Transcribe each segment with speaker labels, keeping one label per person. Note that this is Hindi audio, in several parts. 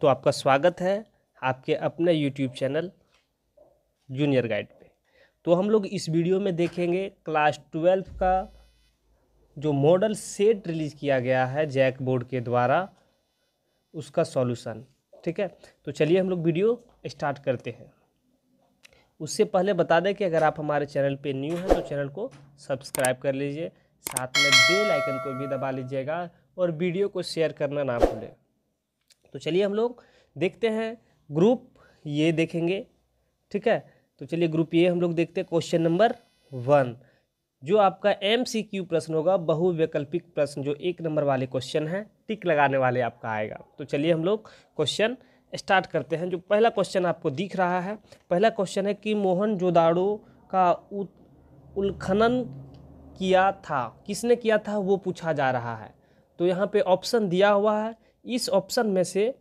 Speaker 1: तो आपका स्वागत है आपके अपने यूट्यूब चैनल जूनियर गाइड पे तो हम लोग इस वीडियो में देखेंगे क्लास ट्वेल्व का जो मॉडल सेट रिलीज़ किया गया है जैक बोर्ड के द्वारा उसका सॉल्यूशन ठीक है तो चलिए हम लोग वीडियो स्टार्ट करते हैं उससे पहले बता दें कि अगर आप हमारे चैनल पे न्यू हैं तो चैनल को सब्सक्राइब कर लीजिए साथ में बेल आइकन को भी दबा लीजिएगा और वीडियो को शेयर करना ना भूलें तो चलिए हम लोग देखते हैं ग्रुप ये देखेंगे ठीक है तो चलिए ग्रुप ये हम लोग देखते हैं क्वेश्चन नंबर वन जो आपका एम सी क्यू प्रश्न होगा बहुवैकल्पिक प्रश्न जो एक नंबर वाले क्वेश्चन है टिक लगाने वाले आपका आएगा तो चलिए हम लोग क्वेश्चन स्टार्ट करते हैं जो पहला क्वेश्चन आपको दिख रहा है पहला क्वेश्चन है कि मोहन जोदाड़ो का उल्खनन किया था किसने किया था वो पूछा जा रहा है तो यहाँ पे ऑप्शन दिया हुआ है इस ऑप्शन में से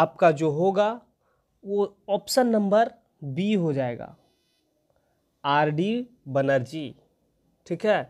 Speaker 1: आपका जो होगा वो ऑप्शन नंबर बी हो जाएगा आर डी बनर्जी ठीक है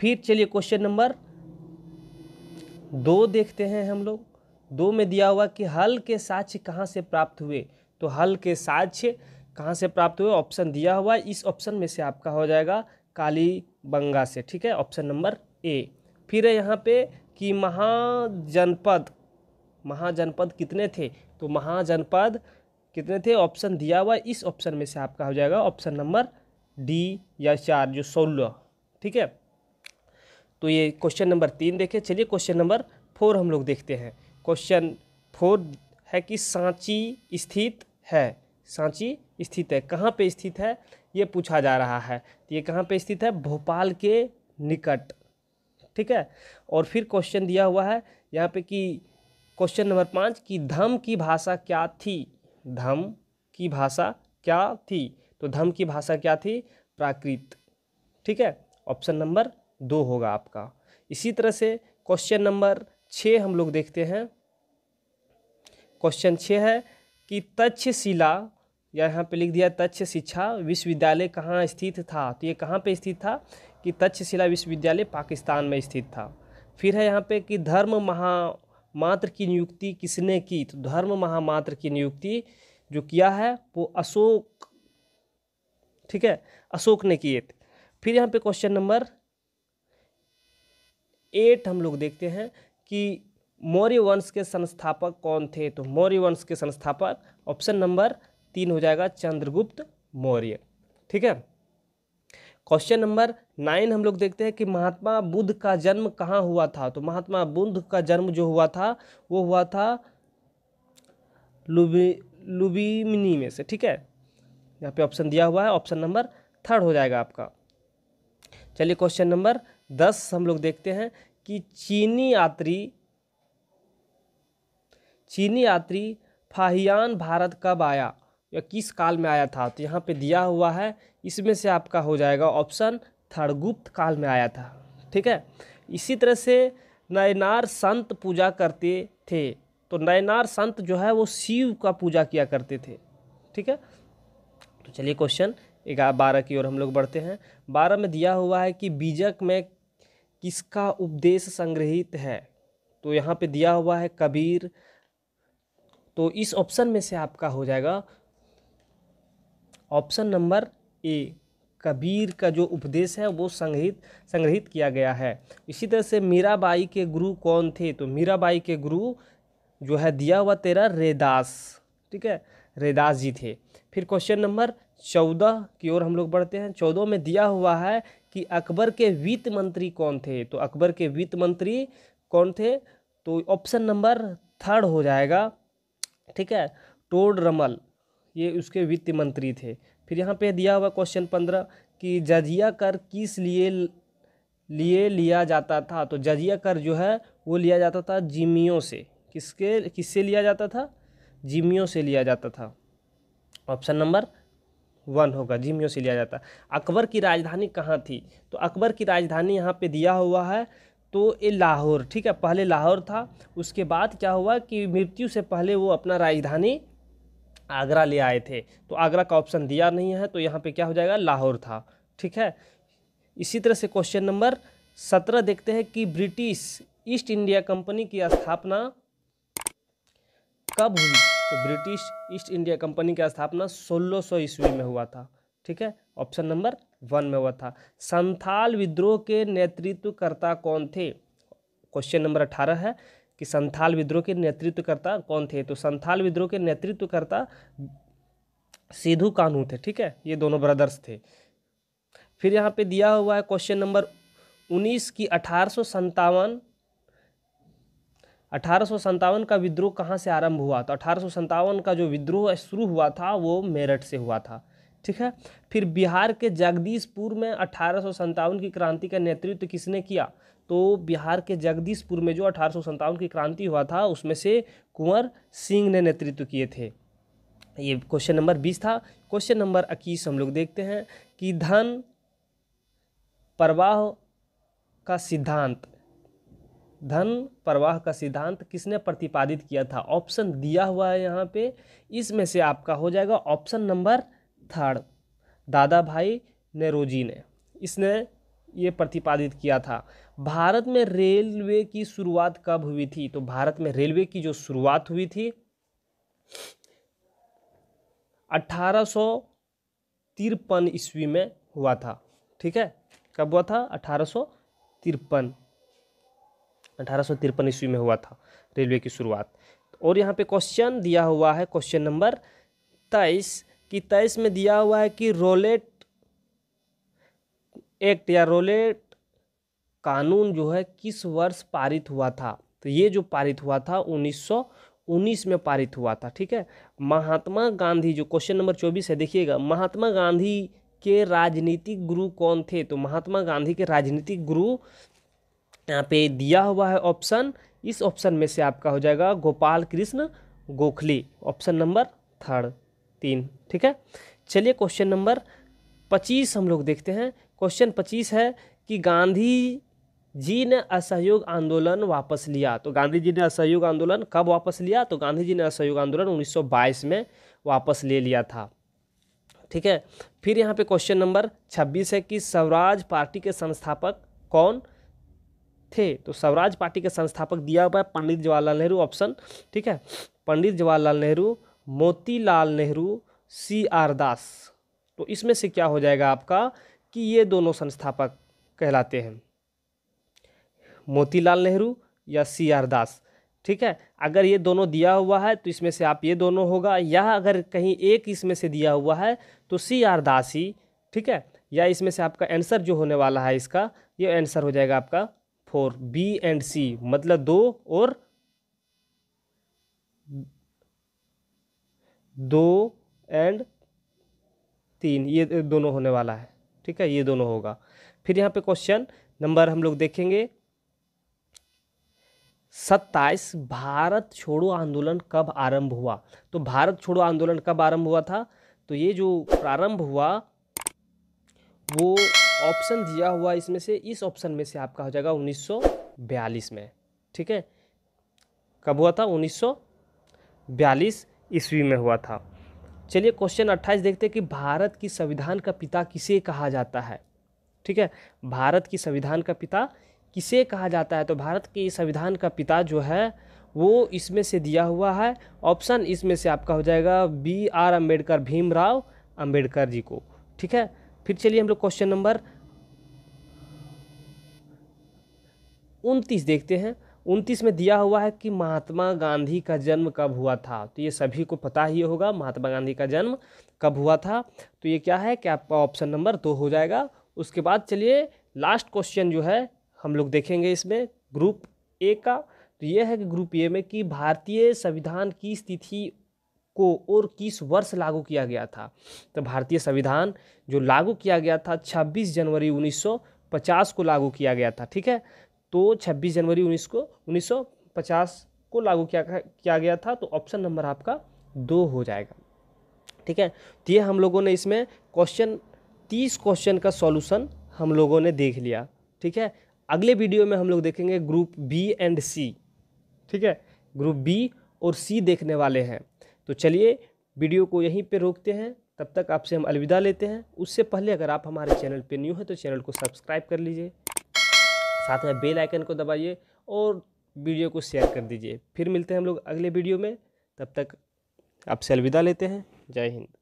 Speaker 1: फिर चलिए क्वेश्चन नंबर दो देखते हैं हम लोग दो में दिया हुआ कि हल के साक्ष्य कहाँ से प्राप्त हुए तो हल के साक्ष्य कहाँ से प्राप्त हुए ऑप्शन दिया हुआ इस ऑप्शन में से आपका हो जाएगा काली बंगा से ठीक है ऑप्शन नंबर ए फिर है यहाँ पे कि महाजनपद महाजनपद कितने थे तो महाजनपद कितने थे ऑप्शन दिया हुआ इस ऑप्शन में से आपका हो जाएगा ऑप्शन नंबर डी या चार जो सोलह ठीक है तो ये क्वेश्चन नंबर तीन देखें चलिए क्वेश्चन नंबर फोर हम लोग देखते हैं क्वेश्चन फोर है कि सांची स्थित है सांची स्थित है कहाँ पे स्थित है ये पूछा जा रहा है तो ये कहाँ पे स्थित है भोपाल के निकट ठीक है और फिर क्वेश्चन दिया हुआ है यहाँ पे कि क्वेश्चन नंबर पाँच कि धम की भाषा क्या थी धम की भाषा क्या थी तो धम की भाषा क्या थी प्राकृत ठीक है ऑप्शन नंबर दो होगा आपका इसी तरह से क्वेश्चन नंबर छः हम लोग देखते हैं क्वेश्चन छः है कि तक्षशिला या यहाँ पे लिख दिया तक्ष शिक्षा विश्वविद्यालय कहाँ स्थित था तो ये कहाँ पे स्थित था कि तक्षशिला विश्वविद्यालय पाकिस्तान में स्थित था फिर है यहाँ पे कि धर्म महामात्र की नियुक्ति किसने की तो धर्म महामात्र की नियुक्ति जो किया है वो अशोक ठीक है अशोक ने किए थे फिर यहाँ पे क्वेश्चन नंबर एट हम लोग देखते हैं कि मौर्य वंश के संस्थापक कौन थे तो मौर्य वंश के संस्थापक ऑप्शन नंबर तीन हो जाएगा चंद्रगुप्त मौर्य ठीक है क्वेश्चन नंबर नाइन हम लोग देखते हैं कि महात्मा बुद्ध का जन्म कहाँ हुआ था तो महात्मा बुद्ध का जन्म जो हुआ था वो हुआ था लुबी लुबिमिनी में से ठीक है यहाँ पे ऑप्शन दिया हुआ है ऑप्शन नंबर थर्ड हो जाएगा आपका चलिए क्वेश्चन नंबर दस हम लोग देखते हैं कि चीनी यात्री चीनी यात्री फाहियान भारत कब आया या किस काल में आया था तो यहाँ पे दिया हुआ है इसमें से आपका हो जाएगा ऑप्शन थर्ड गुप्त काल में आया था ठीक है इसी तरह से नयनार संत पूजा करते थे तो नयनार संत जो है वो शिव का पूजा किया करते थे ठीक है तो चलिए क्वेश्चन ग्यारह बारह की ओर हम लोग बढ़ते हैं बारह में दिया हुआ है कि बीजक में किसका उपदेश संग्रहित है तो यहाँ पे दिया हुआ है कबीर तो इस ऑप्शन में से आपका हो जाएगा ऑप्शन नंबर ए कबीर का जो उपदेश है वो संग्रहित संग्रहित किया गया है इसी तरह से मीराबाई के गुरु कौन थे तो मीराबाई के गुरु जो है दिया हुआ तेरा रेदास ठीक है रेदास जी थे फिर क्वेश्चन नंबर चौदह की ओर हम लोग बढ़ते हैं चौदह में दिया हुआ है कि अकबर के वित्त मंत्री कौन थे तो अकबर के वित्त मंत्री कौन थे तो ऑप्शन नंबर थर्ड हो जाएगा ठीक है टोड रमल ये उसके वित्त मंत्री थे फिर यहाँ पे दिया हुआ क्वेश्चन पंद्रह कि जजिया कर किस लिए लिए लिया जाता था तो जजिया कर जो है वो लिया जाता था जिमियों से किसके किससे लिया जाता था जिमियों से लिया जाता था ऑप्शन नंबर वन होगा जिमियों से लिया जाता अकबर की राजधानी कहाँ थी तो अकबर की राजधानी यहाँ पे दिया हुआ है तो ये लाहौर ठीक है पहले लाहौर था उसके बाद क्या हुआ कि मृत्यु से पहले वो अपना राजधानी आगरा ले आए थे तो आगरा का ऑप्शन दिया नहीं है तो यहाँ पे क्या हो जाएगा लाहौर था ठीक है इसी तरह से क्वेश्चन नंबर सत्रह देखते हैं कि ब्रिटिश ईस्ट इंडिया कंपनी की स्थापना कब हुई तो ब्रिटिश ईस्ट इंडिया कंपनी की स्थापना सोलह सौ ईस्वी में हुआ था ठीक है ऑप्शन नंबर वन में हुआ था संथाल विद्रोह के नेतृत्वकर्ता कौन थे क्वेश्चन नंबर अठारह है कि संथाल विद्रोह के नेतृत्वकर्ता कौन थे तो संथाल विद्रोह के नेतृत्वकर्ता सिधु कानू थे ठीक है ये दोनों ब्रदर्स थे फिर यहाँ पे दिया हुआ है क्वेश्चन नंबर उन्नीस की अठारह सौ संतावन अठारह सौ संतावन का विद्रोह कहाँ से आरंभ हुआ तो अठारह सौ संतावन का जो विद्रोह शुरू हुआ था वो मेरठ से हुआ था ठीक है फिर बिहार के जगदीशपुर में अठारह संतावन की क्रांति का नेतृत्व किसने किया तो बिहार के जगदीशपुर में जो अठारह की क्रांति हुआ था उसमें से कुंवर सिंह ने नेतृत्व किए थे ये क्वेश्चन नंबर बीस था क्वेश्चन नंबर इक्कीस हम लोग देखते हैं कि धन प्रवाह का सिद्धांत धन प्रवाह का सिद्धांत किसने प्रतिपादित किया था ऑप्शन दिया हुआ है यहाँ पे इसमें से आपका हो जाएगा ऑप्शन नंबर थर्ड दादा भाई नेरोजी ने इसने ये प्रतिपादित किया था भारत में रेलवे की शुरुआत कब हुई थी तो भारत में रेलवे की जो शुरुआत हुई थी अठारह तिरपन ईस्वी में हुआ था ठीक है कब हुआ था अठारह तिरपन अठारह तिरपन ईस्वी में हुआ था रेलवे की शुरुआत और यहाँ पे क्वेश्चन दिया हुआ है क्वेश्चन नंबर तेईस कि तेईस में दिया हुआ है कि रोलेट एक्ट या रोलेट कानून जो है किस वर्ष पारित हुआ था तो ये जो पारित हुआ था 1919 में पारित हुआ था ठीक है महात्मा गांधी जो क्वेश्चन नंबर चौबीस है देखिएगा महात्मा गांधी के राजनीतिक गुरु कौन थे तो महात्मा गांधी के राजनीतिक गुरु यहाँ पे दिया हुआ है ऑप्शन इस ऑप्शन में से आपका हो जाएगा Gopal Krishna Gokhale option number third तीन ठीक है चलिए क्वेश्चन नंबर पच्चीस हम लोग देखते हैं क्वेश्चन पच्चीस है कि गांधी जी ने असहयोग आंदोलन वापस लिया तो गांधी जी ने असहयोग आंदोलन कब वापस लिया तो गांधी जी ने असहयोग आंदोलन उन्नीस में वापस ले लिया था ठीक है फिर यहाँ पे क्वेश्चन नंबर 26 है कि स्वराज पार्टी के संस्थापक कौन थे तो स्वराज पार्टी के संस्थापक दिया हुआ है पंडित जवाहरलाल नेहरू ऑप्शन ठीक है पंडित जवाहरलाल नेहरू मोतीलाल नेहरू सी आर दास तो इसमें से क्या हो जाएगा आपका कि ये दोनों संस्थापक कहलाते हैं मोतीलाल नेहरू या सी आर दास ठीक है अगर ये दोनों दिया हुआ है तो इसमें से आप ये दोनों होगा या अगर कहीं एक इसमें से दिया हुआ है तो सी आर दास ही ठीक है या इसमें से आपका आंसर जो होने वाला है इसका ये आंसर हो जाएगा आपका फोर बी एंड सी मतलब दो और दो एंड तीन ये दोनों होने वाला है ठीक है ये दोनों होगा फिर यहाँ पे क्वेश्चन नंबर हम लोग देखेंगे सत्ताईस भारत छोड़ो आंदोलन कब आरंभ हुआ तो भारत छोड़ो आंदोलन कब आरंभ हुआ था तो ये जो प्रारंभ हुआ वो ऑप्शन दिया हुआ इसमें से इस ऑप्शन में से आपका हो जाएगा 1942 में ठीक है कब हुआ था 1942 ईस्वी में हुआ था चलिए क्वेश्चन अट्ठाईस देखते हैं कि भारत की संविधान का पिता किसे कहा जाता है ठीक है भारत की संविधान का पिता किसे कहा जाता है तो भारत के संविधान का पिता जो है वो इसमें से दिया हुआ है ऑप्शन इसमें से आपका हो जाएगा बी आर अम्बेडकर भीमराव अम्बेडकर जी को ठीक है फिर चलिए हम लोग क्वेश्चन नंबर उनतीस देखते हैं उनतीस में दिया हुआ है कि महात्मा गांधी का जन्म कब हुआ था तो ये सभी को पता ही होगा महात्मा गांधी का जन्म कब हुआ था तो ये क्या है कि आपका ऑप्शन नंबर दो हो जाएगा उसके बाद चलिए लास्ट क्वेश्चन जो है हम लोग देखेंगे इसमें ग्रुप ए का तो ये है कि ग्रुप ए में कि भारतीय संविधान की स्थिति को और किस वर्ष लागू किया गया था तो भारतीय संविधान जो लागू किया गया था 26 जनवरी 1950 को लागू किया गया था ठीक है तो 26 जनवरी उन्नीस को पचास को लागू किया किया गया था तो ऑप्शन नंबर आपका दो हो जाएगा ठीक है तो ये हम लोगों ने इसमें क्वेश्चन तीस क्वेश्चन का सॉल्यूशन हम लोगों ने देख लिया ठीक है अगले वीडियो में हम लोग देखेंगे ग्रुप बी एंड सी ठीक है ग्रुप बी और सी देखने वाले हैं तो चलिए वीडियो को यहीं पर रोकते हैं तब तक आपसे हम अलविदा लेते हैं उससे पहले अगर आप हमारे चैनल पर न्यू हैं तो चैनल को सब्सक्राइब कर लीजिए साथ में बेल आइकन को दबाइए और वीडियो को शेयर कर दीजिए फिर मिलते हैं हम लोग अगले वीडियो में तब तक आपसे अलविदा लेते हैं जय हिंद